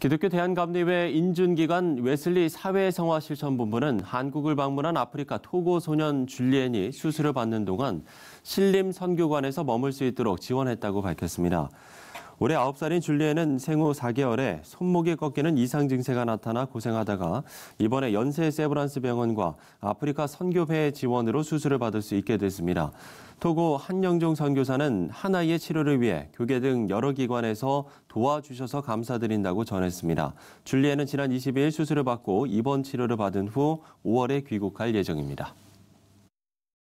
기독교 대한감리회 인준기관 웨슬리 사회성화실천본부는 한국을 방문한 아프리카 토고 소년 줄리엔이 수술을 받는 동안 신림 선교관에서 머물 수 있도록 지원했다고 밝혔습니다. 올해 9살인 줄리엔은 생후 4개월에 손목이 꺾이는 이상 증세가 나타나 고생하다가 이번에 연세 세브란스 병원과 아프리카 선교회의 지원으로 수술을 받을 수 있게 됐습니다. 토고 한영종 선교사는 하나의 치료를 위해 교계 등 여러 기관에서 도와주셔서 감사드린다고 전했습니다. 줄리에는 지난 22일 수술을 받고 입원 치료를 받은 후 5월에 귀국할 예정입니다.